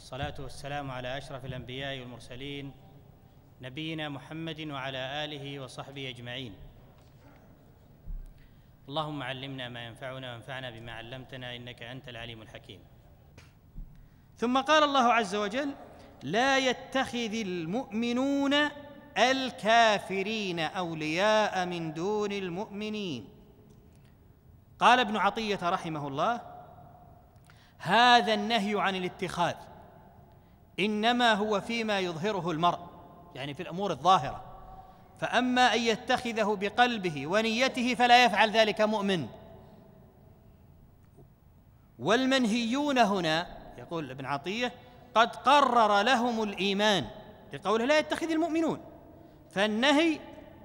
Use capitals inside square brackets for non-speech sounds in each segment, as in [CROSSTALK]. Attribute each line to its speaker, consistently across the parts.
Speaker 1: الصلاة والسلام على أشرف الأنبياء والمرسلين نبينا محمد وعلى آله وصحبه أجمعين اللهم علمنا ما ينفعنا وانفعنا بما علمتنا إنك أنت العليم الحكيم ثم قال الله عز وجل لا يتخذ المؤمنون الكافرين أولياء من دون المؤمنين قال ابن عطية رحمه الله هذا النهي عن الاتخاذ انما هو فيما يظهره المرء يعني في الامور الظاهره فاما ان يتخذه بقلبه ونيته فلا يفعل ذلك مؤمن والمنهيون هنا يقول ابن عطيه قد قرر لهم الايمان لقوله لا يتخذ المؤمنون فالنهي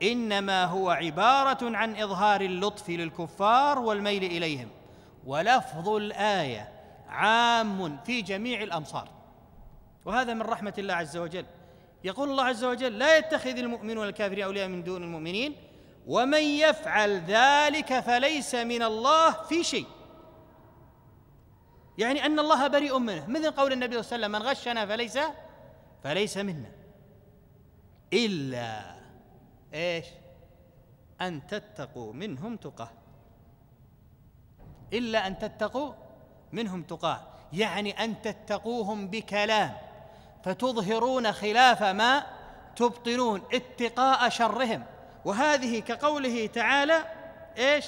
Speaker 1: انما هو عباره عن اظهار اللطف للكفار والميل اليهم ولفظ الايه عام في جميع الامصار وهذا من رحمة الله عز وجل يقول الله عز وجل لا يتخذ المؤمنون الكافرين أولياء من دون المؤمنين ومن يفعل ذلك فليس من الله في شيء يعني أن الله بريء منه مثل قول النبي صلى الله عليه وسلم من غشنا فليس فليس منا إلا إيش أن تتقوا منهم تقاه إلا أن تتقوا منهم تقاه يعني أن تتقوهم بكلام فتظهرون خلاف ما تبطنون اتقاء شرهم وهذه كقوله تعالى ايش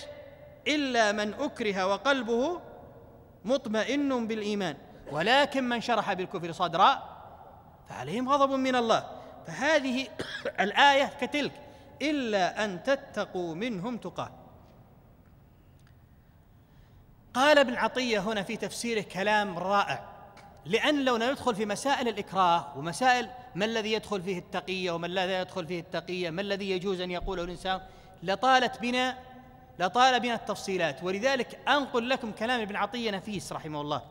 Speaker 1: الا من اكره وقلبه مطمئن بالايمان ولكن من شرح بالكفر صدرا فعليهم غضب من الله فهذه [COUGHS] الايه كتلك الا ان تتقوا منهم تقاه قال ابن عطيه هنا في تفسيره كلام رائع لأن لو ندخل في مسائل الإكراه ومسائل ما الذي يدخل فيه التقية وما لا يدخل فيه التقية ما الذي يجوز أن يقوله الإنسان لطالت بنا لطال بنا التفصيلات ولذلك أنقل لكم كلام ابن عطية نفيس رحمه الله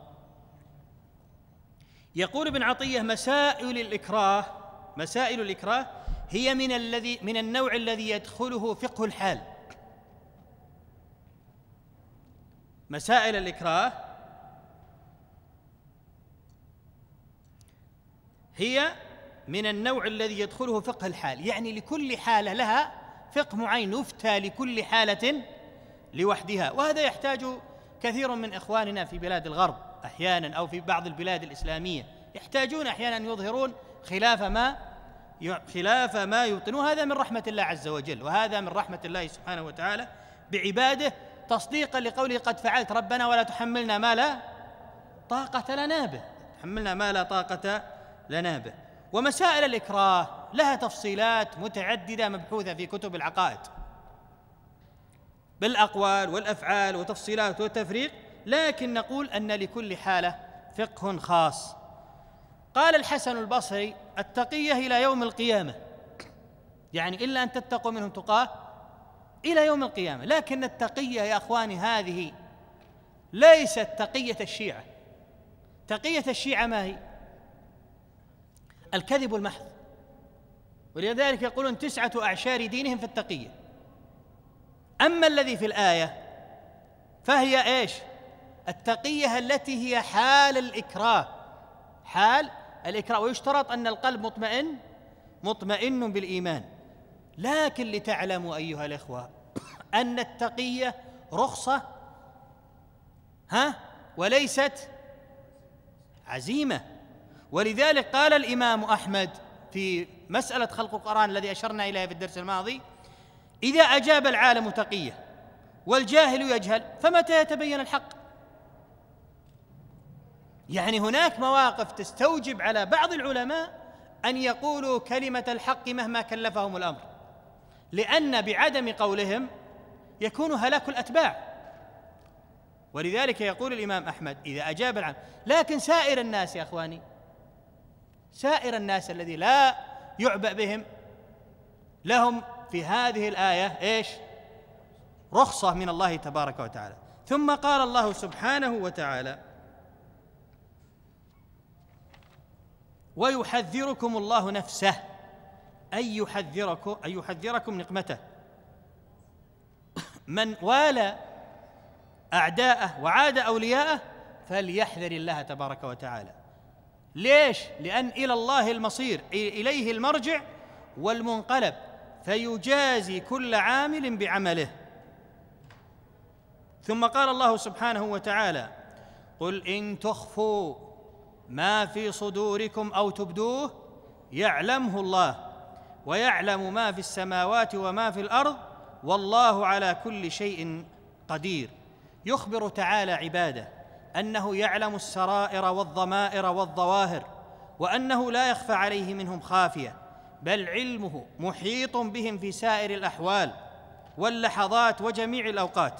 Speaker 1: يقول ابن عطية مسائل الإكراه مسائل الإكراه هي من الذي من النوع الذي يدخله فقه الحال مسائل الإكراه هي من النوع الذي يدخله فقه الحال يعني لكل حاله لها فقه معين يفتى لكل حاله لوحدها وهذا يحتاج كثير من اخواننا في بلاد الغرب احيانا او في بعض البلاد الاسلاميه يحتاجون احيانا ان يظهرون خلاف ما خلاف ما يبطنون هذا من رحمه الله عز وجل وهذا من رحمه الله سبحانه وتعالى بعباده تصديقا لقوله قد فعلت ربنا ولا تحملنا ما لا طاقه لنا به تحملنا ما لا طاقه لنا به ومسائل الإكراه لها تفصيلات متعددة مبحوثة في كتب العقائد بالأقوال والأفعال وتفصيلات والتفريق لكن نقول أن لكل حالة فقه خاص قال الحسن البصري التقية إلى يوم القيامة يعني إلا أن تتقوا منهم تقاه إلى يوم القيامة لكن التقية يا أخواني هذه ليست تقية الشيعة تقية الشيعة ما هي الكذب المحض ولذلك يقولون تسعة أعشار دينهم في التقية أما الذي في الآية فهي إيش التقية التي هي حال الإكراه حال الإكراه ويشترط أن القلب مطمئن مطمئن بالإيمان لكن لتعلموا أيها الإخوة أن التقية رخصة ها وليست عزيمة ولذلك قال الإمام أحمد في مسألة خلق القرآن الذي أشرنا إليها في الدرس الماضي إذا أجاب العالم تقية والجاهل يجهل فمتى يتبين الحق يعني هناك مواقف تستوجب على بعض العلماء أن يقولوا كلمة الحق مهما كلفهم الأمر لأن بعدم قولهم يكون هلاك الأتباع ولذلك يقول الإمام أحمد إذا أجاب العالم لكن سائر الناس يا أخواني سائر الناس الذي لا يعبأ بهم لهم في هذه الآية ايش؟ رخصة من الله تبارك وتعالى ثم قال الله سبحانه وتعالى ويحذركم الله نفسه أي يحذركم أي يحذركم نقمته من والى أعداءه وعاد أولياءه فليحذر الله تبارك وتعالى ليش لان الى الله المصير اليه المرجع والمنقلب فيجازي كل عامل بعمله ثم قال الله سبحانه وتعالى قل ان تخفوا ما في صدوركم او تبدوه يعلمه الله ويعلم ما في السماوات وما في الارض والله على كل شيء قدير يخبر تعالى عباده انه يعلم السرائر والضمائر والظواهر وانه لا يخفى عليه منهم خافيه بل علمه محيط بهم في سائر الاحوال واللحظات وجميع الاوقات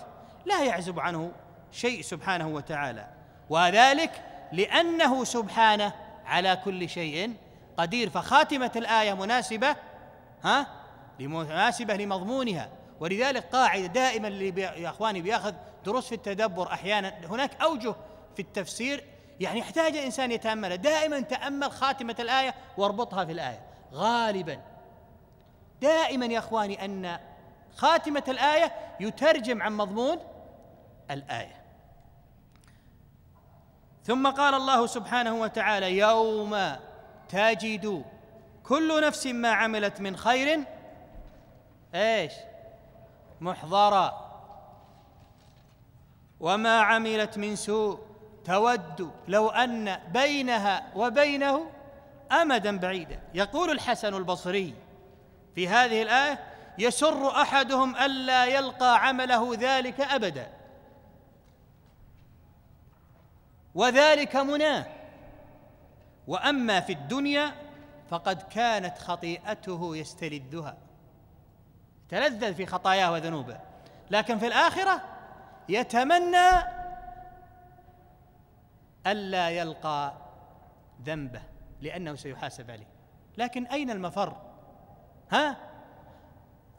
Speaker 1: لا يعزب عنه شيء سبحانه وتعالى وذلك لانه سبحانه على كل شيء قدير فخاتمه الايه مناسبه ها مناسبه لمضمونها ولذلك قاعده دائما اللي اخواني بياخذ دروس في التدبر احيانا هناك اوجه في التفسير يعني يحتاج الانسان يتامل دائما تامل خاتمه الايه واربطها في الايه غالبا دائما يا اخواني ان خاتمه الايه يترجم عن مضمون الايه ثم قال الله سبحانه وتعالى يوم تجد كل نفس ما عملت من خير ايش محضرا وما عملت من سوء تود لو ان بينها وبينه امدا بعيدا يقول الحسن البصري في هذه الايه يسر احدهم الا يلقى عمله ذلك ابدا وذلك مناه واما في الدنيا فقد كانت خطيئته يستلذها تلذذ في خطاياه وذنوبه لكن في الاخره يتمنى ألا يلقى ذنبه لأنه سيحاسب عليه لكن أين المفر ها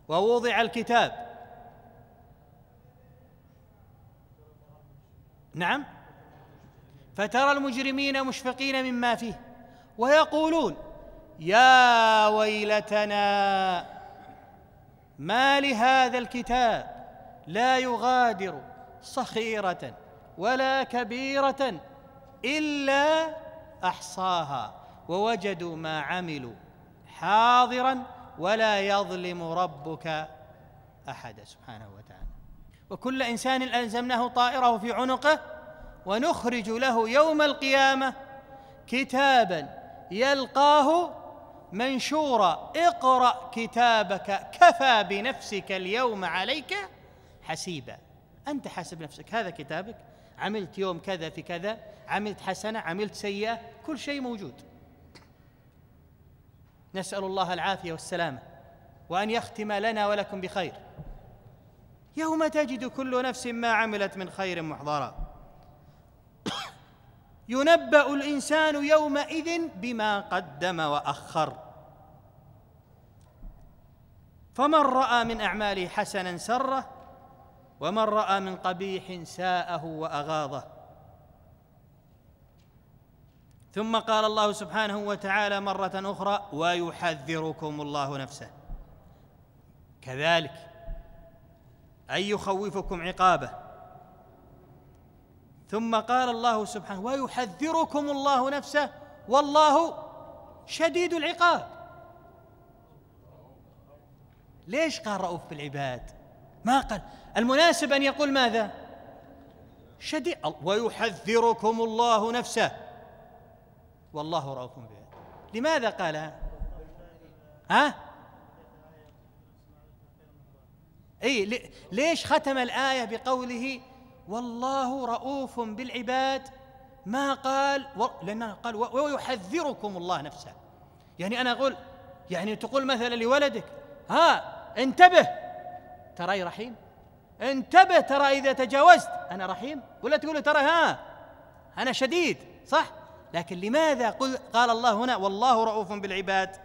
Speaker 1: ووضع الكتاب نعم فترى المجرمين مشفقين مما فيه ويقولون يا ويلتنا ما لهذا الكتاب لا يغادر صخيرة ولا كبيرة إلا أحصاها ووجدوا ما عملوا حاضرا ولا يظلم ربك أحدا سبحانه وتعالى وكل إنسان ألزمناه طائره في عنقه ونخرج له يوم القيامة كتابا يلقاه منشورا اقرأ كتابك كفى بنفسك اليوم عليك حسيبا أنت حاسب نفسك هذا كتابك عملت يوم كذا في كذا عملت حسنة عملت سيئة كل شيء موجود نسأل الله العافية والسلامة وأن يختم لنا ولكم بخير يوم تجد كل نفس ما عملت من خير محضرا [COUGHS] ينبأ الإنسان يومئذ بما قدم وأخر فمن رأى من أعماله حسنا سره ومن راى من قبيح ساءه واغاظه ثم قال الله سبحانه وتعالى مره اخرى ويحذركم الله نفسه كذلك اي يخوفكم عقابه ثم قال الله سبحانه ويحذركم الله نفسه والله شديد العقاب ليش قال رؤوف بالعباد ما قال المناسب أن يقول ماذا شديد ويحذركم الله نفسه والله رؤوف به لماذا قال ها اي ليش ختم الايه بقوله والله رؤوف بالعباد ما قال و... لانه قال ويحذركم الله نفسه يعني انا اقول يعني تقول مثلا لولدك ها انتبه تراي رحيم انتبه ترى إذا تجاوزت أنا رحيم ولا تقول ترى ها أنا شديد صح لكن لماذا قل قال الله هنا والله رؤوف بالعباد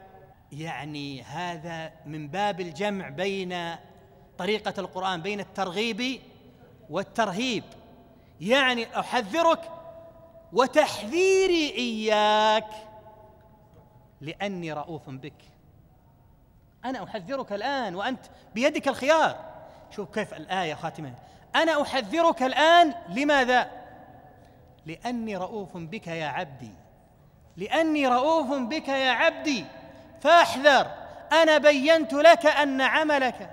Speaker 1: يعني هذا من باب الجمع بين طريقة القرآن بين الترغيب والترهيب يعني أحذرك وتحذيري إياك لأني رؤوف بك أنا أحذرك الآن وأنت بيدك الخيار شوف كيف الآية خاتمة أنا أحذرك الآن لماذا؟ لأني رؤوف بك يا عبدي لأني رؤوف بك يا عبدي فاحذر أنا بينت لك أن عملك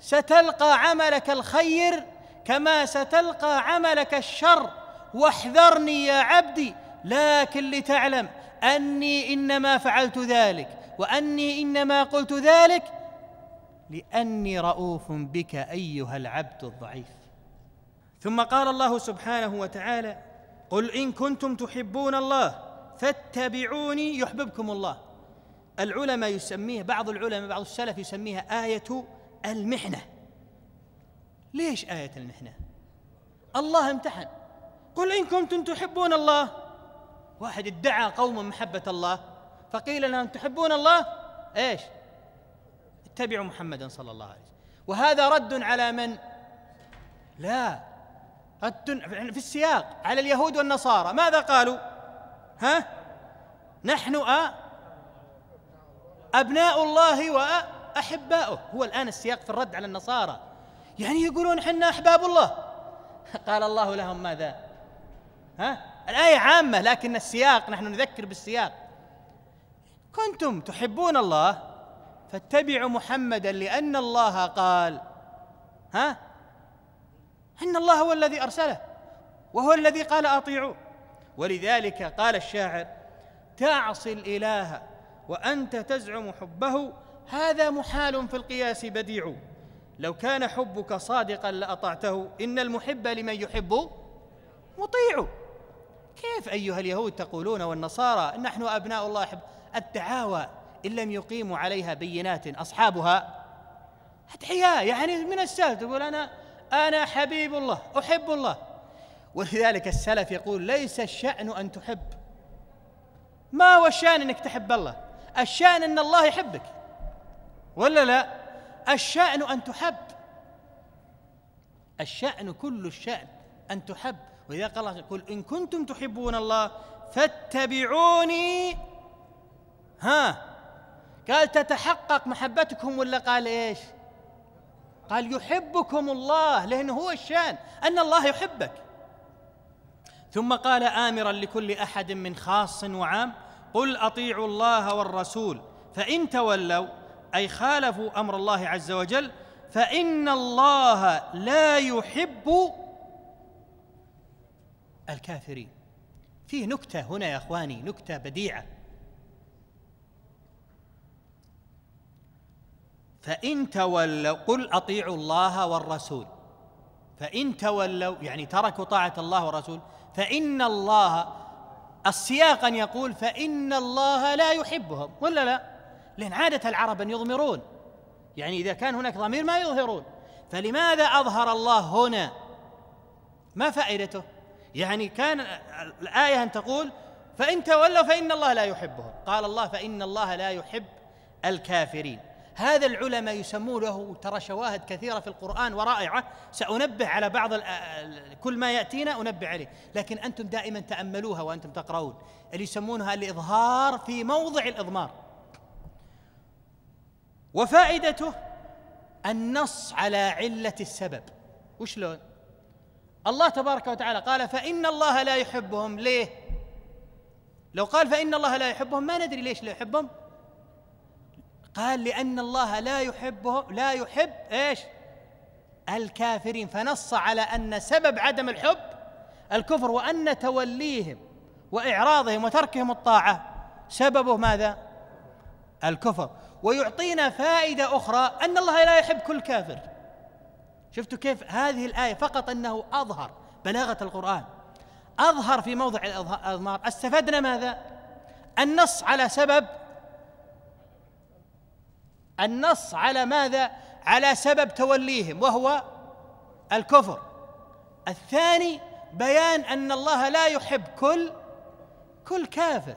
Speaker 1: ستلقى عملك الخير كما ستلقى عملك الشر واحذرني يا عبدي لكن لتعلم أني إنما فعلت ذلك واني انما قلت ذلك لاني رؤوف بك ايها العبد الضعيف ثم قال الله سبحانه وتعالى قل ان كنتم تحبون الله فاتبعوني يحببكم الله العلماء يسميه بعض العلماء بعض السلف يسميها ايه المحنه ليش ايه المحنه الله امتحن قل ان كنتم تحبون الله واحد ادعى قوما محبه الله فقيل لهم تحبون الله ايش اتبعوا محمدا صلى الله عليه وسلم وهذا رد على من لا رد في السياق على اليهود والنصارى ماذا قالوا ها نحن أ أبناء الله وأحباؤه هو الآن السياق في الرد على النصارى يعني يقولون حنا أحباب الله [LAUGHS] قال الله لهم ماذا ها الآية عامة لكن السياق نحن نذكر بالسياق كنتم تحبون الله فاتبعوا محمدا لان الله قال ها ان الله هو الذي ارسله وهو الذي قال اطيعوا ولذلك قال الشاعر تعصي الاله وانت تزعم حبه هذا محال في القياس بديع لو كان حبك صادقا لاطعته ان المحب لمن يحب مطيع كيف ايها اليهود تقولون والنصارى نحن ابناء الله حب الدعاوى إن لم يقيموا عليها بينات أصحابها أدعياء يعني من السهل تقول أنا أنا حبيب الله أحب الله ولذلك السلف يقول ليس الشأن أن تحب ما هو الشأن أنك تحب الله الشأن أن الله يحبك ولا لا الشأن أن تحب الشأن كل الشأن أن تحب ولذلك الله يقول إن كنتم تحبون الله فاتبعوني ها قال تتحقق محبتكم ولا قال ايش قال يحبكم الله لأنه هو الشان أن الله يحبك ثم قال آمرا لكل أحد من خاص وعام قل أطيعوا الله والرسول فإن تولوا أي خالفوا أمر الله عز وجل فإن الله لا يحب الكافرين فيه نكتة هنا يا أخواني نكتة بديعة فإن تولوا قل أطيعوا الله والرسول فإن تولوا يعني تركوا طاعة الله والرسول فإن الله السياق أن يقول فإن الله لا يحبهم ولا لا؟ لأن عادة العرب أن يضمرون يعني إذا كان هناك ضمير ما يظهرون فلماذا أظهر الله هنا؟ ما فائدته؟ يعني كان الآية أن تقول فإن تولوا فإن الله لا يحبهم قال الله فإن الله لا يحب الكافرين هذا العلماء يسمونه ترى شواهد كثيرة في القرآن ورائعة سأنبه على بعض كل ما يأتينا أنبه عليه لكن أنتم دائما تأملوها وأنتم تقرؤون اللي يسمونها الإظهار في موضع الإضمار وفائدته النص على علة السبب وشلون الله تبارك وتعالى قال فإن الله لا يحبهم ليه لو قال فإن الله لا يحبهم ما ندري ليش لا يحبهم قال لأن الله لا يحبه لا يحب ايش؟ الكافرين فنص على أن سبب عدم الحب الكفر وأن توليهم وإعراضهم وتركهم الطاعة سببه ماذا؟ الكفر ويعطينا فائدة أخرى أن الله لا يحب كل كافر شفتوا كيف هذه الآية فقط أنه أظهر بلاغة القرآن أظهر في موضع الأضمار استفدنا ماذا؟ النص على سبب النص على ماذا على سبب توليهم وهو الكفر الثاني بيان ان الله لا يحب كل كل كافر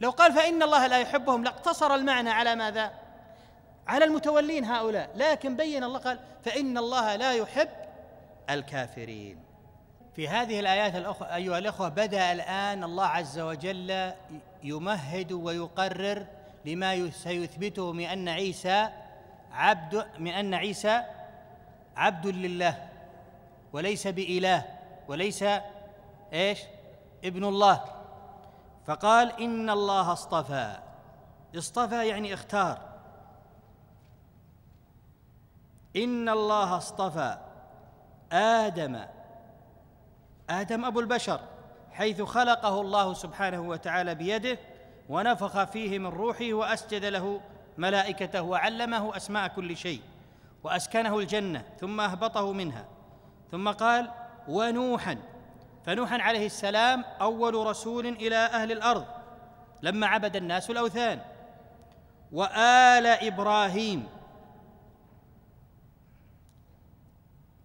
Speaker 1: لو قال فان الله لا يحبهم لاقتصر المعنى على ماذا على المتولين هؤلاء لكن بين الله قال فان الله لا يحب الكافرين في هذه الايات الأخ... ايها الاخوه بدا الان الله عز وجل يمهد ويقرر لما سيثبته من أن عيسى عبد من أن عيسى عبد لله وليس بإله وليس ايش ابن الله فقال إن الله اصطفى اصطفى يعني اختار إن الله اصطفى آدم آدم أبو البشر حيث خلقه الله سبحانه وتعالى بيده ونفخ فيه من روحه واسجد له ملائكته وعلمه اسماء كل شيء واسكنه الجنه ثم اهبطه منها ثم قال ونوحا فنوحا عليه السلام اول رسول الى اهل الارض لما عبد الناس الاوثان وال ابراهيم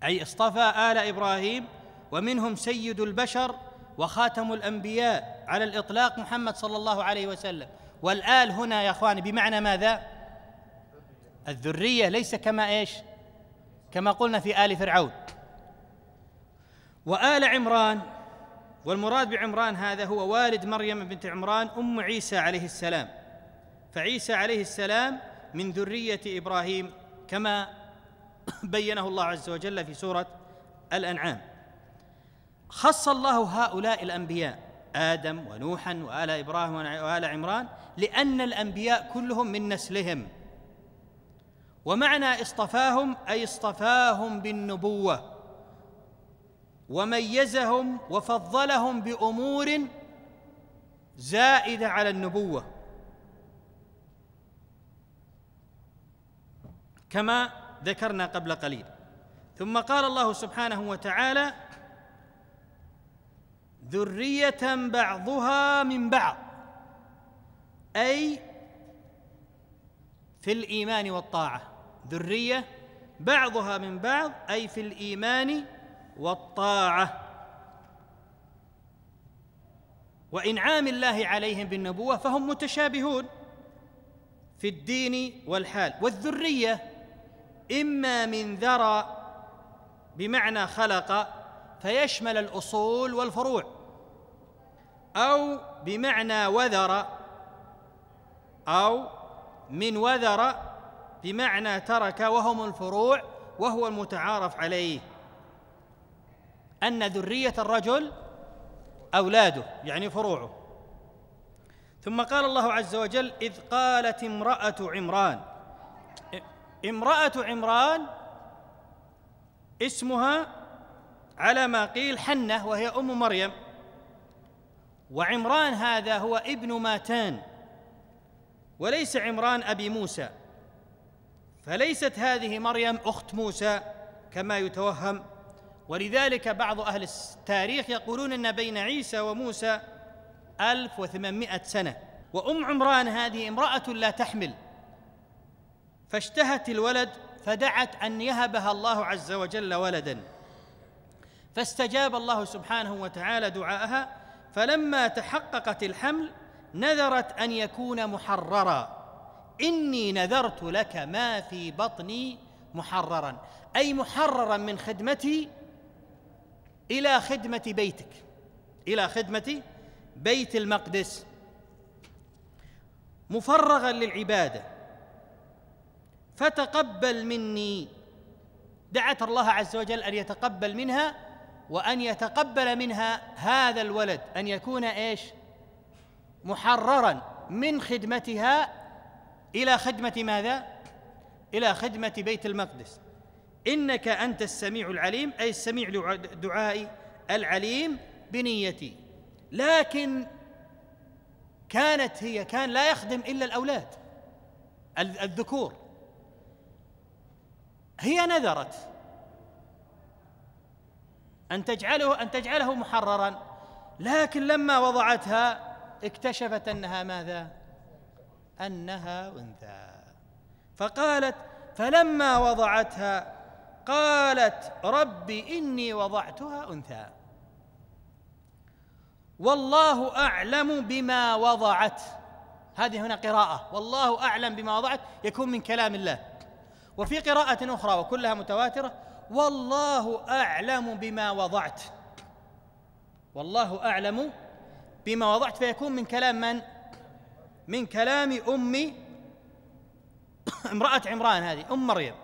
Speaker 1: اي اصطفى ال ابراهيم ومنهم سيد البشر وخاتم الانبياء على الاطلاق محمد صلى الله عليه وسلم والال هنا يا اخواني بمعنى ماذا الذريه ليس كما ايش كما قلنا في ال فرعون وال عمران والمراد بعمران هذا هو والد مريم بنت عمران ام عيسى عليه السلام فعيسى عليه السلام من ذريه ابراهيم كما [COUGHS] بينه الله عز وجل في سوره الانعام خص الله هؤلاء الانبياء ادم ونوحا وال ابراهيم وال عمران لان الانبياء كلهم من نسلهم ومعنى اصطفاهم اي اصطفاهم بالنبوه وميزهم وفضلهم بامور زائده على النبوه كما ذكرنا قبل قليل ثم قال الله سبحانه وتعالى ذريه بعضها من بعض اي في الايمان والطاعه ذريه بعضها من بعض اي في الايمان والطاعه وانعام الله عليهم بالنبوه فهم متشابهون في الدين والحال والذريه اما من ذرى بمعنى خلق فيشمل الأصول والفروع أو بمعنى وذر أو من وذر بمعنى ترك وهم الفروع وهو المتعارف عليه أن ذرية الرجل أولاده يعني فروعه ثم قال الله عز وجل إذ قالت امرأة عمران امرأة عمران اسمها على ما قيل حنة وهي أم مريم وعمران هذا هو ابن ماتان وليس عمران أبي موسى فليست هذه مريم أخت موسى كما يتوهم ولذلك بعض أهل التاريخ يقولون أن بين عيسى وموسى 1800 سنة وأم عمران هذه امرأة لا تحمل فاشتهت الولد فدعت أن يهبها الله عز وجل ولداً فاستجاب الله سبحانه وتعالى دعاءها فلما تحققت الحمل نذرت ان يكون محررا اني نذرت لك ما في بطني محررا اي محررا من خدمتي الى خدمه بيتك الى خدمه بيت المقدس مفرغا للعباده فتقبل مني دعت الله عز وجل ان يتقبل منها وأن يتقبل منها هذا الولد أن يكون إيش محررا من خدمتها إلى خدمة ماذا إلى خدمة بيت المقدس إنك أنت السميع العليم أي السميع دعائي العليم بنيتي لكن كانت هي كان لا يخدم إلا الأولاد الذكور هي نذرت أن تجعله أن تجعله محررا لكن لما وضعتها اكتشفت أنها ماذا؟ أنها أنثى فقالت فلما وضعتها قالت ربي إني وضعتها أنثى والله أعلم بما وضعت هذه هنا قراءة والله أعلم بما وضعت يكون من كلام الله وفي قراءة أخرى وكلها متواترة والله اعلم بما وضعت والله اعلم بما وضعت فيكون من كلام من من كلام ام امراه عمران هذه ام مريم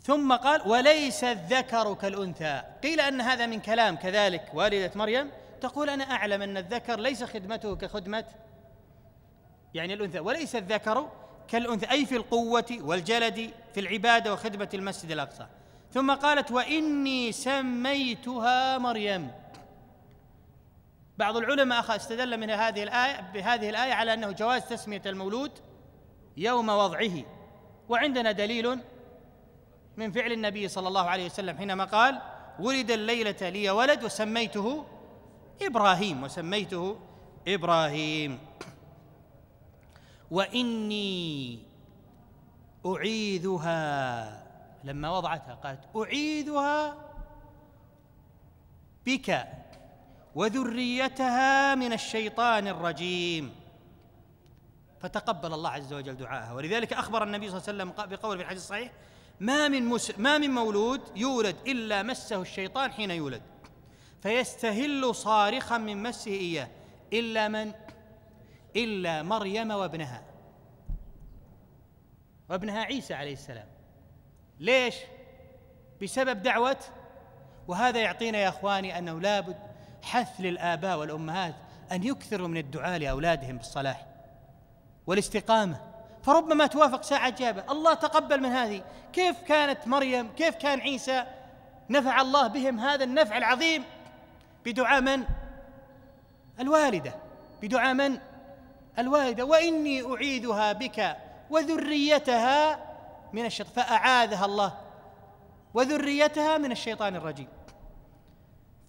Speaker 1: ثم قال وليس الذكر كالانثى قيل ان هذا من كلام كذلك والده مريم تقول انا اعلم ان الذكر ليس خدمته كخدمه يعني الانثى وليس الذكر كالأنثى أي في القوة والجلد في العبادة وخدمة المسجد الأقصى ثم قالت وإني سميتها مريم بعض العلماء استدل من هذه الآية بهذه الآية على أنه جواز تسمية المولود يوم وضعه وعندنا دليل من فعل النبي صلى الله عليه وسلم حينما قال ولد الليلة لي ولد وسميته إبراهيم وسميته إبراهيم واني اعيذها لما وضعتها قالت اعيذها بك وذريتها من الشيطان الرجيم فتقبل الله عز وجل دعاءها ولذلك اخبر النبي صلى الله عليه وسلم بقول في الحديث الصحيح ما من مس ما من مولود يولد الا مسه الشيطان حين يولد فيستهل صارخا من مسه اياه الا من إلا مريم وابنها وابنها عيسى عليه السلام ليش؟ بسبب دعوة وهذا يعطينا يا إخواني أنه لابد حث للآباء والأمهات أن يكثروا من الدعاء لأولادهم بالصلاح والاستقامة فربما توافق ساعة جابة الله تقبل من هذه كيف كانت مريم كيف كان عيسى نفع الله بهم هذا النفع العظيم بدعاء من؟ الوالدة بدعاء من؟ الوالدة وإني أعيدها بك وذريتها من الشيطان فأعاذها الله وذريتها من الشيطان الرجيم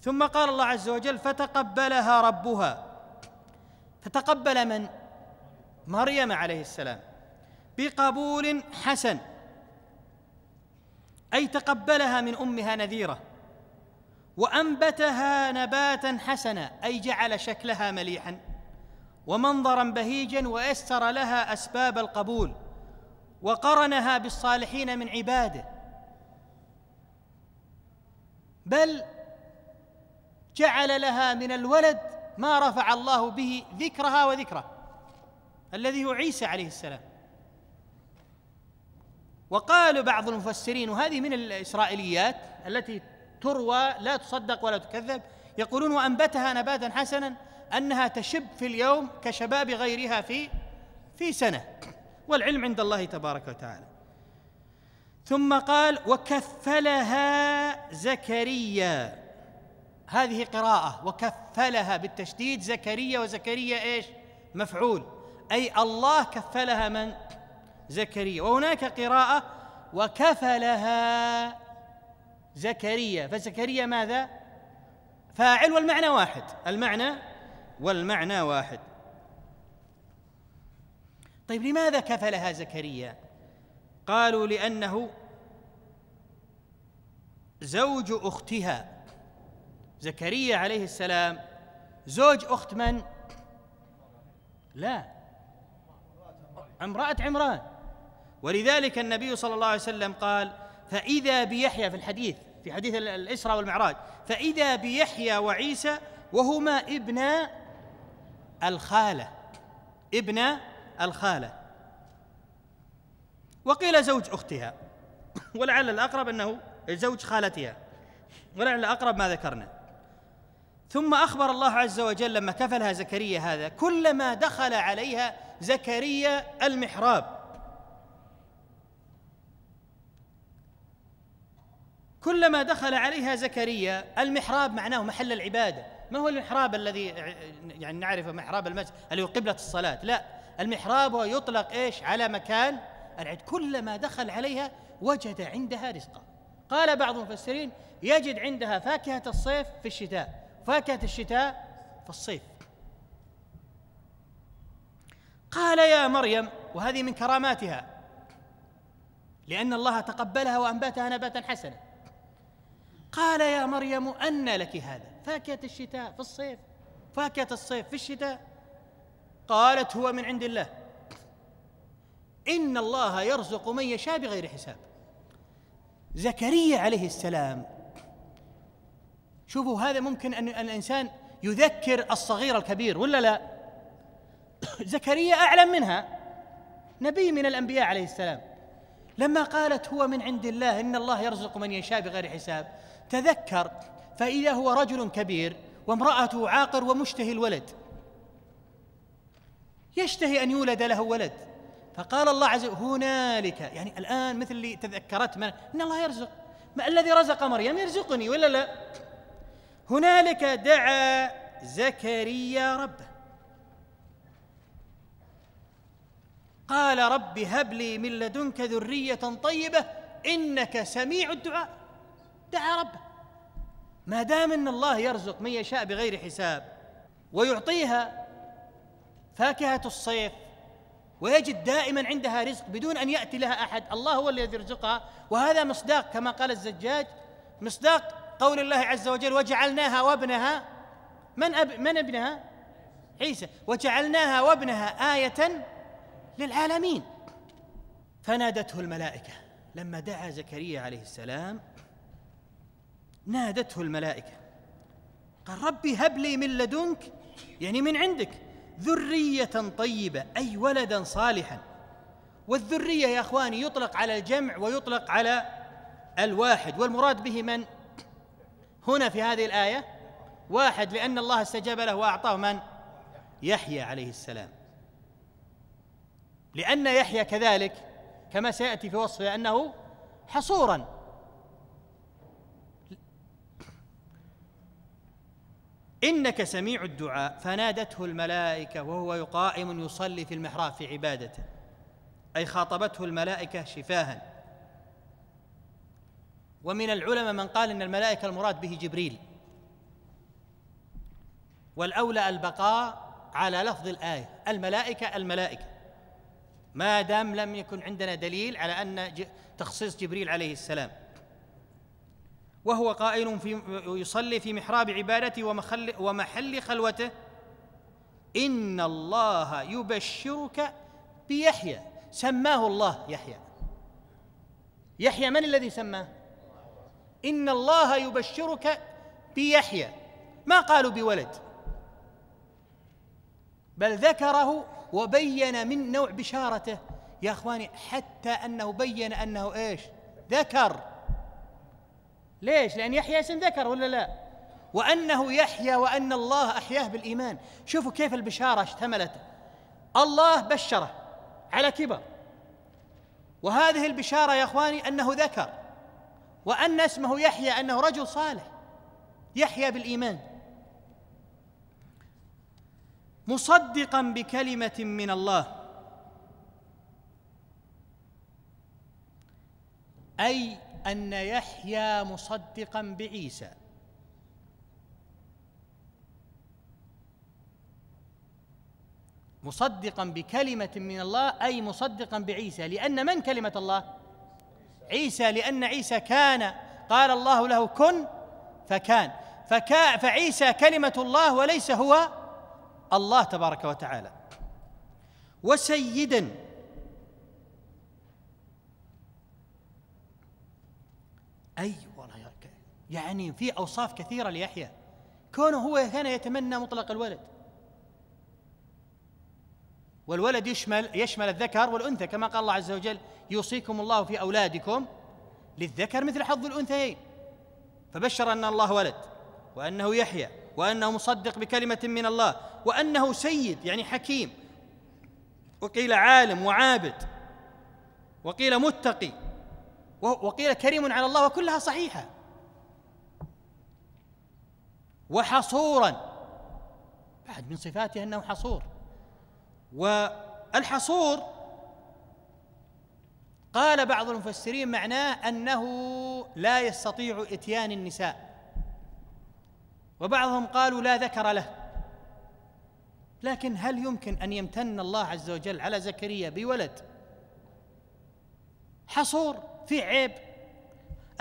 Speaker 1: ثم قال الله عز وجل فتقبلها ربها فتقبل من مريم عليه السلام بقبول حسن اي تقبلها من امها نذيره وانبتها نباتا حسنا اي جعل شكلها مليحا ومنظرا بهيجا ويسر لها اسباب القبول وقرنها بالصالحين من عباده بل جعل لها من الولد ما رفع الله به ذكرها وذكره الذي هو عيسى عليه السلام وقال بعض المفسرين وهذه من الاسرائيليات التي تروى لا تصدق ولا تكذب يقولون وانبتها نباتا حسنا أنها تشب في اليوم كشباب غيرها في في سنة والعلم عند الله تبارك وتعالى ثم قال وكفلها زكريا هذه قراءة وكفلها بالتشديد زكريا وزكريا ايش؟ مفعول أي الله كفلها من؟ زكريا وهناك قراءة وكفلها زكريا فزكريا ماذا؟ فاعل والمعنى واحد المعنى والمعنى واحد طيب لماذا كفلها زكريا قالوا لانه زوج اختها زكريا عليه السلام زوج اخت من لا امراه عمران ولذلك النبي صلى الله عليه وسلم قال فاذا بيحيى في الحديث في حديث الاسراء والمعراج فاذا بيحيى وعيسى وهما ابنا الخالة ابن الخالة وقيل زوج أختها ولعل الأقرب أنه زوج خالتها ولعل الأقرب ما ذكرنا ثم أخبر الله عز وجل لما كفلها زكريا هذا كلما دخل عليها زكريا المحراب كلما دخل عليها زكريا المحراب معناه محل العباده ما هو المحراب الذي يعني نعرفه محراب المسجد اللي هو قبلة الصلاة لا المحراب هو يطلق إيش على مكان العيد كلما دخل عليها وجد عندها رزقا قال بعض المفسرين يجد عندها فاكهة الصيف في الشتاء فاكهة الشتاء في الصيف قال يا مريم وهذه من كراماتها لأن الله تقبلها وأنبتها نباتا حسنا قال يا مريم أن لك هذا فاكهة الشتاء في الصيف فاكهة الصيف في الشتاء قالت هو من عند الله إن الله يرزق من يشاء بغير حساب زكريا عليه السلام شوفوا هذا ممكن أن الإنسان يذكر الصغير الكبير ولا لا [COUGHS] زكريا أعلم منها نبي من الأنبياء عليه السلام لما قالت هو من عند الله إن الله يرزق من يشاء بغير حساب تذكر فإذا هو رجل كبير وامرأته عاقر ومشتهي الولد يشتهي أن يولد له ولد فقال الله عز وجل هنالك يعني الآن مثل اللي تذكرت من إن الله يرزق ما الذي رزق مريم يرزقني ولا لا هنالك دعا زكريا ربه قال رب هب لي من لدنك ذرية طيبة إنك سميع الدعاء دعا ربه ما دام ان الله يرزق من يشاء بغير حساب ويعطيها فاكهه الصيف ويجد دائما عندها رزق بدون ان ياتي لها احد الله هو الذي يرزقها وهذا مصداق كما قال الزجاج مصداق قول الله عز وجل وجعلناها وابنها من أب من ابنها عيسى وجعلناها وابنها آية للعالمين فنادته الملائكة لما دعا زكريا عليه السلام نادته الملائكة قال ربي هب لي من لدنك يعني من عندك ذرية طيبة أي ولدا صالحا والذرية يا إخواني يطلق على الجمع ويطلق على الواحد والمراد به من؟ هنا في هذه الآية واحد لأن الله استجاب له وأعطاه من؟ يحيى عليه السلام لأن يحيى كذلك كما سيأتي في وصفه أنه حصورا إنك سميع الدعاء فنادته الملائكة وهو يقائم يصلي في المحراب في عبادته أي خاطبته الملائكة شفاها ومن العلماء من قال إن الملائكة المراد به جبريل والأولى البقاء على لفظ الآية الملائكة الملائكة ما دام لم يكن عندنا دليل على أن تخصيص جبريل عليه السلام وهو قائل في يصلي في محراب عبادته ومخل ومحل خلوته إن الله يبشرك بيحيى سماه الله يحيى يحيى من الذي سماه إن الله يبشرك بيحيى ما قالوا بولد بل ذكره وبين من نوع بشارته يا اخواني حتى انه بين انه ايش ذكر ليش؟ لأن يحيى اسم ذكر ولا لا؟ وأنه يحيى وأن الله أحياه بالإيمان شوفوا كيف البشارة اشتملت الله بشره على كبر وهذه البشارة يا إخواني أنه ذكر وأن اسمه يحيى أنه رجل صالح يحيى بالإيمان مصدقا بكلمة من الله أي ان يحيى مصدقا بعيسى مصدقا بكلمه من الله اي مصدقا بعيسى لان من كلمه الله عيسى لان عيسى كان قال الله له كن فكان فكا فعيسى كلمه الله وليس هو الله تبارك وتعالى وسيدا أي والله يعني في أوصاف كثيرة ليحيى كونه هو كان يتمنى مطلق الولد والولد يشمل يشمل الذكر والأنثى كما قال الله عز وجل يوصيكم الله في أولادكم للذكر مثل حظ الأنثيين فبشر أن الله ولد وأنه يحيى وأنه مصدق بكلمة من الله وأنه سيد يعني حكيم وقيل عالم وعابد وقيل متقي وقيل كريم على الله وكلها صحيحه وحصورا بعد من صفاته انه حصور والحصور قال بعض المفسرين معناه انه لا يستطيع اتيان النساء وبعضهم قالوا لا ذكر له لكن هل يمكن ان يمتن الله عز وجل على زكريا بولد حصور فيه عيب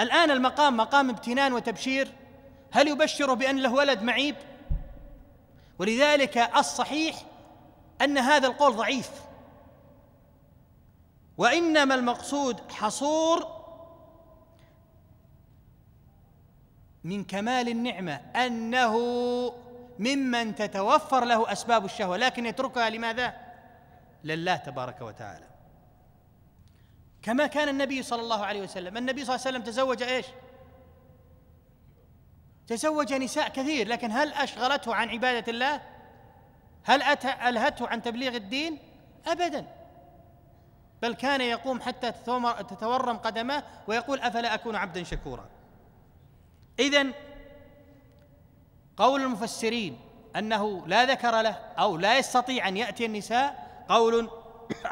Speaker 1: الآن المقام مقام امتنان وتبشير هل يبشر بأن له ولد معيب ولذلك الصحيح أن هذا القول ضعيف وإنما المقصود حصور من كمال النعمة أنه ممن تتوفر له أسباب الشهوة لكن يتركها لماذا؟ لله تبارك وتعالى كما كان النبي صلى الله عليه وسلم النبي صلى الله عليه وسلم تزوج ايش تزوج نساء كثير لكن هل اشغلته عن عباده الله هل أتى الهته عن تبليغ الدين ابدا بل كان يقوم حتى تتورم قدماه ويقول افلا اكون عبدا شكورا اذا قول المفسرين انه لا ذكر له او لا يستطيع ان ياتي النساء قول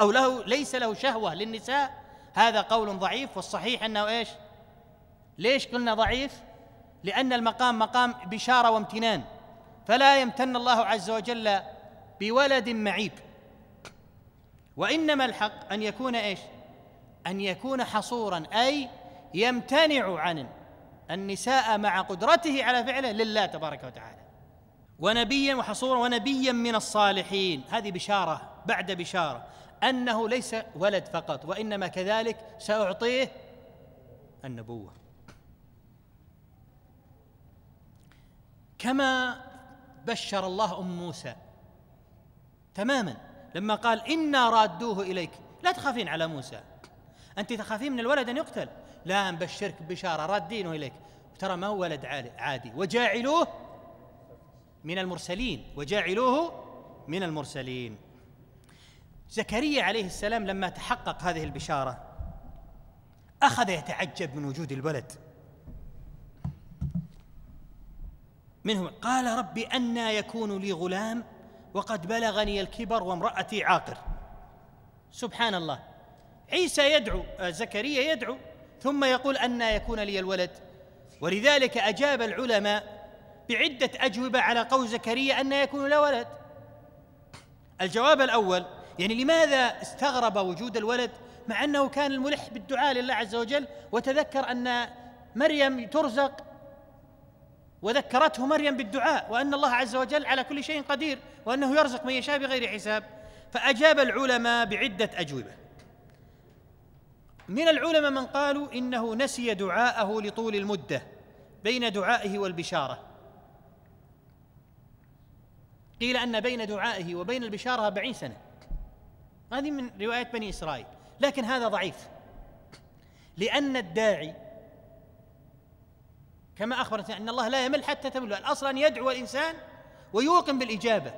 Speaker 1: او له ليس له شهوه للنساء هذا قول ضعيف والصحيح انه ايش ليش قلنا ضعيف لان المقام مقام بشاره وامتنان فلا يمتن الله عز وجل بولد معيب وانما الحق ان يكون ايش ان يكون حصورا اي يمتنع عن النساء مع قدرته على فعله لله تبارك وتعالى ونبيا وحصورا ونبيا من الصالحين هذه بشاره بعد بشاره أنه ليس ولد فقط وإنما كذلك سأعطيه النبوة كما بشر الله أم موسى تماما لما قال إنا رادوه إليك لا تخافين على موسى أنت تخافين من الولد أن يقتل لا نبشرك بشارة رادينه إليك ترى ما هو ولد عادي وجاعلوه من المرسلين وجاعلوه من المرسلين زكريا عليه السلام لما تحقق هذه البشاره اخذ يتعجب من وجود الولد منهم قال ربي أنى يكون لي غلام وقد بلغني الكبر وامرأتي عاقر سبحان الله عيسى يدعو آه، زكريا يدعو ثم يقول أنى يكون لي الولد ولذلك أجاب العلماء بعدة أجوبة على قول زكريا أنى يكون له ولد الجواب الأول يعني لماذا استغرب وجود الولد مع أنه كان الملح بالدعاء لله عز وجل وتذكر أن مريم ترزق وذكرته مريم بالدعاء وأن الله عز وجل على كل شيء قدير وأنه يرزق من يشاء بغير حساب فأجاب العلماء بعدة أجوبة من العلماء من قالوا إنه نسي دعاءه لطول المدة بين دعائه والبشارة قيل أن بين دعائه وبين البشارة أربعين سنة هذه من روايات بني إسرائيل لكن هذا ضعيف لأن الداعي كما أخبرت أن الله لا يمل حتى تبلغ الأصل أن يدعو الإنسان ويوقن بالإجابة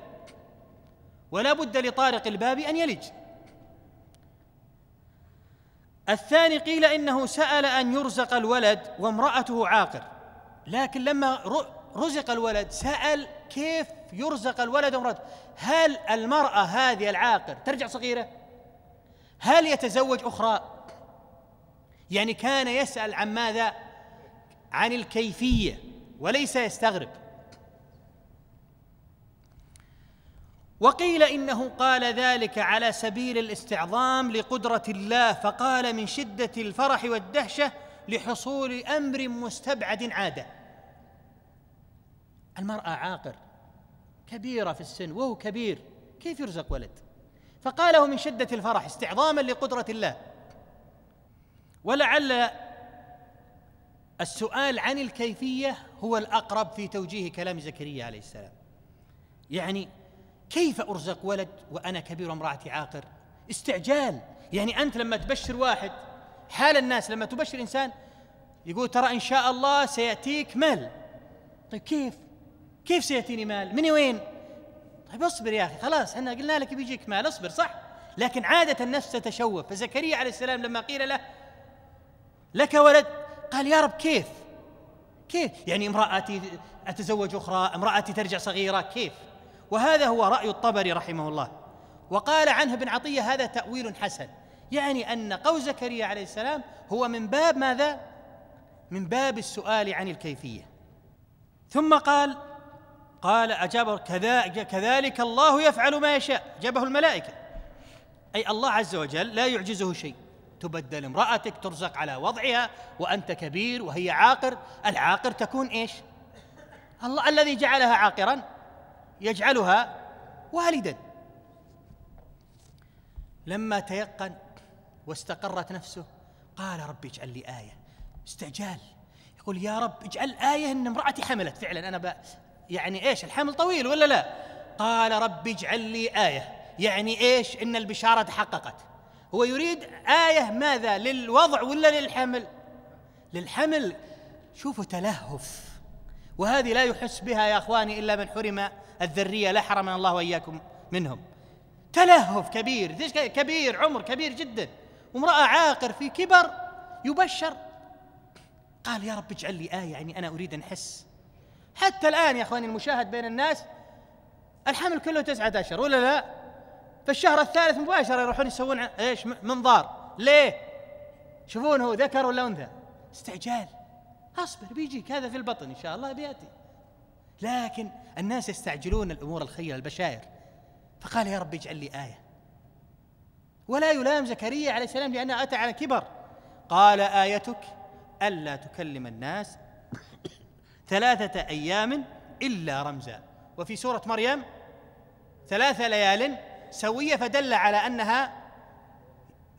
Speaker 1: ولا بد لطارق الباب أن يلج الثاني قيل إنه سأل أن يرزق الولد وامرأته عاقر لكن لما رزق الولد سأل كيف يرزق الولد امرأة هل المرأة هذه العاقر ترجع صغيرة هل يتزوج أخرى يعني كان يسأل عن ماذا عن الكيفية وليس يستغرب وقيل انه قال ذلك على سبيل الاستعظام لقدره الله فقال من شده الفرح والدهشه لحصول امر مستبعد عاده المرأة عاقر كبيرة في السن وهو كبير كيف يرزق ولد فقاله من شدة الفرح استعظاما لقدرة الله ولعل السؤال عن الكيفية هو الأقرب في توجيه كلام زكريا عليه السلام يعني كيف أرزق ولد وأنا كبير وامرأتي عاقر استعجال يعني أنت لما تبشر واحد حال الناس لما تبشر إنسان يقول ترى إن شاء الله سيأتيك مال طيب كيف كيف سيأتيني مال من وين طيب اصبر يا أخي خلاص احنا قلنا لك بيجيك مال اصبر صح لكن عادة النفس تتشوف فزكريا عليه السلام لما قيل له لك ولد قال يا رب كيف كيف يعني امرأتي أتزوج أخرى امرأتي ترجع صغيرة كيف وهذا هو رأي الطبري رحمه الله وقال عنه ابن عطية هذا تأويل حسن يعني أن قول زكريا عليه السلام هو من باب ماذا من باب السؤال عن الكيفية ثم قال قال أجاب كذلك الله يفعل ما يشاء جابه الملائكة أي الله عز وجل لا يعجزه شيء تبدل امرأتك ترزق على وضعها وأنت كبير وهي عاقر العاقر تكون إيش الله الذي جعلها عاقرا يجعلها والدا لما تيقن واستقرت نفسه قال ربي اجعل لي آية استعجال يقول يا رب اجعل آية أن امرأتي حملت فعلا أنا يعني ايش الحمل طويل ولا لا قال رب اجعل لي ايه يعني ايش ان البشاره تحققت هو يريد ايه ماذا للوضع ولا للحمل للحمل شوفوا تلهف وهذه لا يحس بها يا اخواني الا من حرم الذريه لا حرمنا الله واياكم منهم تلهف كبير كبير عمر كبير جدا وامراه عاقر في كبر يبشر قال يا رب اجعل لي ايه يعني انا اريد ان احس حتى الآن يا أخواني المشاهد بين الناس الحمل كله تسعة أشهر ولا لا في الشهر الثالث مباشرة يروحون يسوون إيش منظار ليه شوفون هو ذكر ولا أنثى استعجال أصبر بيجيك هذا في البطن إن شاء الله بيأتي لكن الناس يستعجلون الأمور الخيرة البشائر فقال يا رب اجعل لي آية ولا يلام زكريا عليه السلام لأنه أتى على كبر قال آيتك ألا تكلم الناس ثلاثة أيام إلا رمزا وفي سورة مريم ثلاث ليال سوية فدل على أنها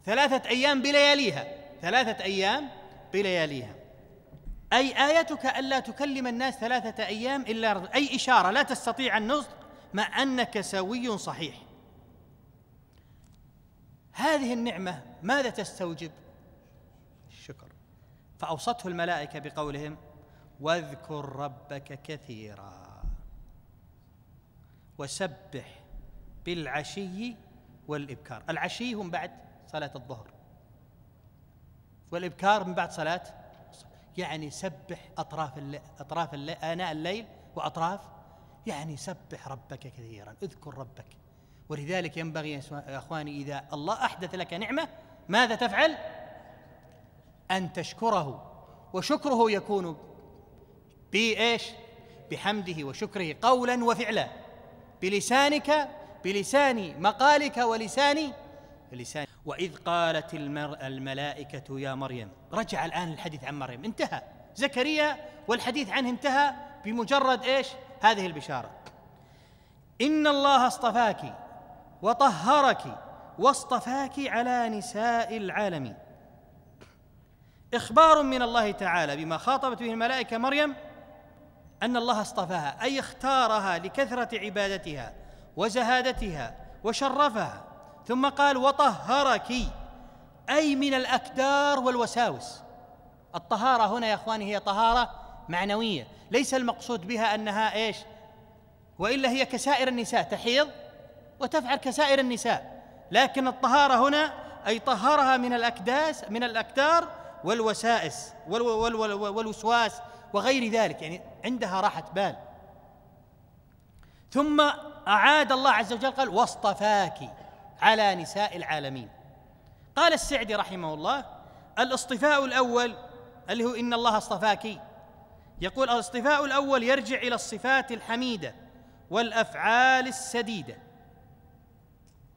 Speaker 1: ثلاثة أيام بلياليها ثلاثة أيام بلياليها أي آيتك ألا تكلم الناس ثلاثة أيام إلا رمزا أي إشارة لا تستطيع النطق مع أنك سوي صحيح هذه النعمة ماذا تستوجب؟ الشكر فأوصته الملائكة بقولهم واذكر ربك كثيرا وسبح بالعشي والإبكار العشي هم بعد صلاة الظهر والإبكار من بعد صلاة يعني سبح أطراف الليل أطراف الليل آناء الليل وأطراف يعني سبح ربك كثيرا اذكر ربك ولذلك ينبغي يا أخواني إذا الله أحدث لك نعمة ماذا تفعل؟ أن تشكره وشكره يكون بإيش؟ بحمده وشكره قولا وفعلا بلسانك بلسان مقالك ولسان لسان وإذ قالت الملائكة يا مريم رجع الآن الحديث عن مريم انتهى زكريا والحديث عنه انتهى بمجرد إيش هذه البشارة إن الله اصطفاك وطهرك واصطفاك على نساء العالمين إخبار من الله تعالى بما خاطبت به الملائكة مريم أن الله اصطفاها أي اختارها لكثرة عبادتها وزهادتها وشرفها ثم قال وطهرك أي من الأكدار والوساوس الطهارة هنا يا إخواني هي طهارة معنوية ليس المقصود بها أنها إيش وإلا هي كسائر النساء تحيض وتفعل كسائر النساء لكن الطهارة هنا أي طهرها من الأكداس من الأكدار والوسائس والوسواس وغير ذلك يعني عندها راحة بال ثم أعاد الله عز وجل قال واصطفاك على نساء العالمين قال السعدي رحمه الله الاصطفاء الأول اللي هو إن الله اصطفاك يقول الاصطفاء الأول يرجع إلى الصفات الحميدة والأفعال السديدة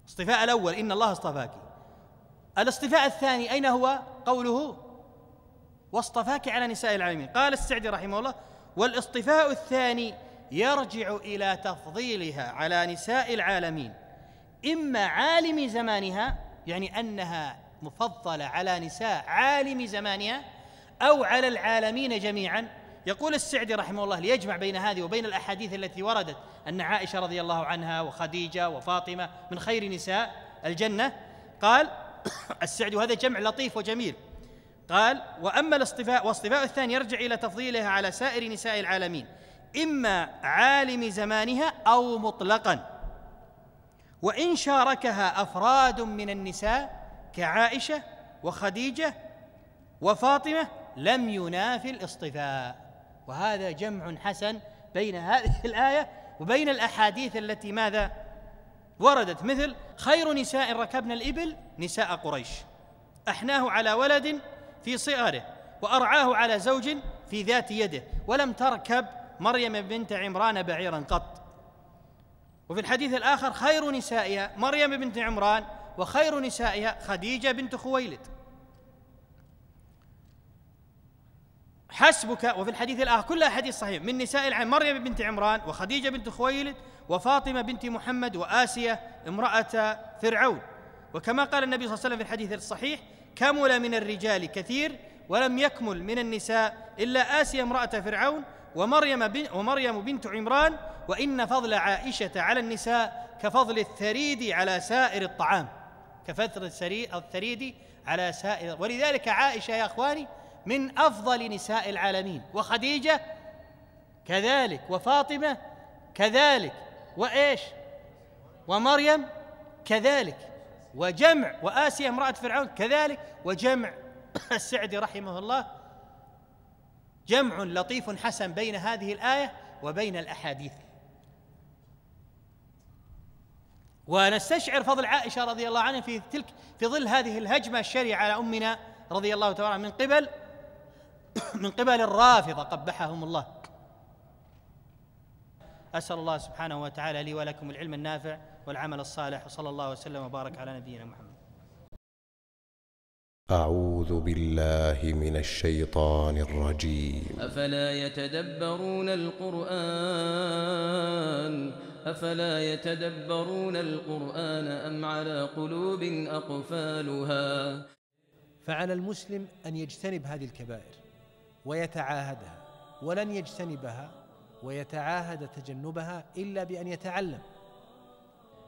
Speaker 1: الاصطفاء الأول إن الله اصطفاك الاصطفاء الثاني أين هو قوله واصطفاك على نساء العالمين قال السعدي رحمه الله والاصطفاء الثاني يرجع إلى تفضيلها على نساء العالمين إما عالم زمانها يعني أنها مفضلة على نساء عالم زمانها أو على العالمين جميعا يقول السعدي رحمه الله ليجمع بين هذه وبين الأحاديث التي وردت أن عائشة رضي الله عنها وخديجة وفاطمة من خير نساء الجنة قال [COUGHS] السعدي وهذا جمع لطيف وجميل قال وأما الاصطفاء واصطفاء الثاني يرجع إلى تفضيلها على سائر نساء العالمين إما عالم زمانها أو مطلقا وإن شاركها أفراد من النساء كعائشة وخديجة وفاطمة لم ينافي الاصطفاء وهذا جمع حسن بين هذه [LAUGHS] الآية وبين الأحاديث التي ماذا وردت مثل خير نساء ركبنا الإبل نساء قريش أحناه على ولد في صئره وأرعاه على زوج في ذات يده ولم تركب مريم بنت عمران بعيرا قط وفي الحديث الآخر خير نسائها مريم بنت عمران وخير نسائها خديجة بنت خويلد حسبك وفي الحديث الآخر كلها حديث صحيح من نساء العام مريم بنت عمران وخديجة بنت خويلد وفاطمة بنت محمد وآسية امرأة فرعون وكما قال النبي صلى الله عليه وسلم في الحديث الصحيح كمل من الرجال كثير ولم يكمل من النساء إلا آسيا امرأة فرعون ومريم, بن ومريم بنت عمران وإن فضل عائشة على النساء كفضل الثريد على سائر الطعام كفضل الثريد على سائر ولذلك عائشة يا أخواني من أفضل نساء العالمين وخديجة كذلك وفاطمة كذلك وإيش ومريم كذلك وجمع وآسيا امرأة فرعون كذلك وجمع [COUGHS] السعدي رحمه الله جمع لطيف حسن بين هذه الآية وبين الأحاديث ونستشعر فضل عائشة رضي الله عنها في تلك في ظل هذه الهجمة الشريعة على أمنا رضي الله تعالى من قبل [COUGHS] من قبل الرافضة قبحهم الله أسأل الله سبحانه وتعالى لي ولكم العلم النافع والعمل الصالح وصلى الله وسلم وبارك على نبينا محمد أعوذ بالله من الشيطان الرجيم أفلا يتدبرون القرآن أفلا يتدبرون القرآن أم على قلوب أقفالها فعلى المسلم أن يجتنب هذه الكبائر ويتعاهدها ولن يجتنبها ويتعاهد تجنبها إلا بأن يتعلم